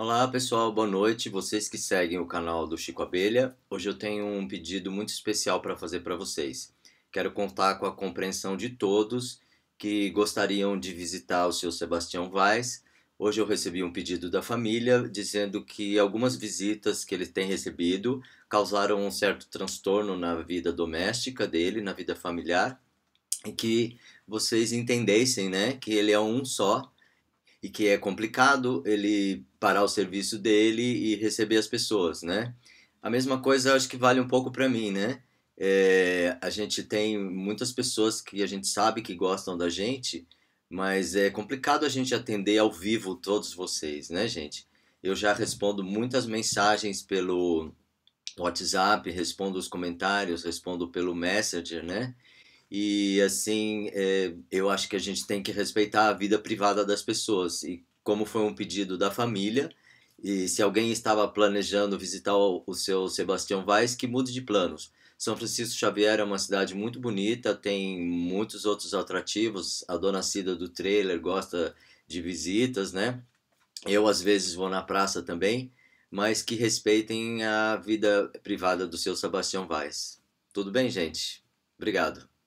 Olá pessoal, boa noite. Vocês que seguem o canal do Chico Abelha, hoje eu tenho um pedido muito especial para fazer para vocês. Quero contar com a compreensão de todos que gostariam de visitar o seu Sebastião Vaz. Hoje eu recebi um pedido da família dizendo que algumas visitas que ele tem recebido causaram um certo transtorno na vida doméstica dele, na vida familiar, e que vocês entendessem, né, que ele é um só e que é complicado ele parar o serviço dele e receber as pessoas, né? A mesma coisa acho que vale um pouco para mim, né? É, a gente tem muitas pessoas que a gente sabe que gostam da gente, mas é complicado a gente atender ao vivo todos vocês, né, gente? Eu já respondo muitas mensagens pelo WhatsApp, respondo os comentários, respondo pelo Messenger, né? E assim, é, eu acho que a gente tem que respeitar a vida privada das pessoas. E como foi um pedido da família, e se alguém estava planejando visitar o, o seu Sebastião Vaz, que mude de planos. São Francisco Xavier é uma cidade muito bonita, tem muitos outros atrativos. A dona Cida do trailer gosta de visitas, né? Eu às vezes vou na praça também, mas que respeitem a vida privada do seu Sebastião Vaz. Tudo bem, gente? Obrigado.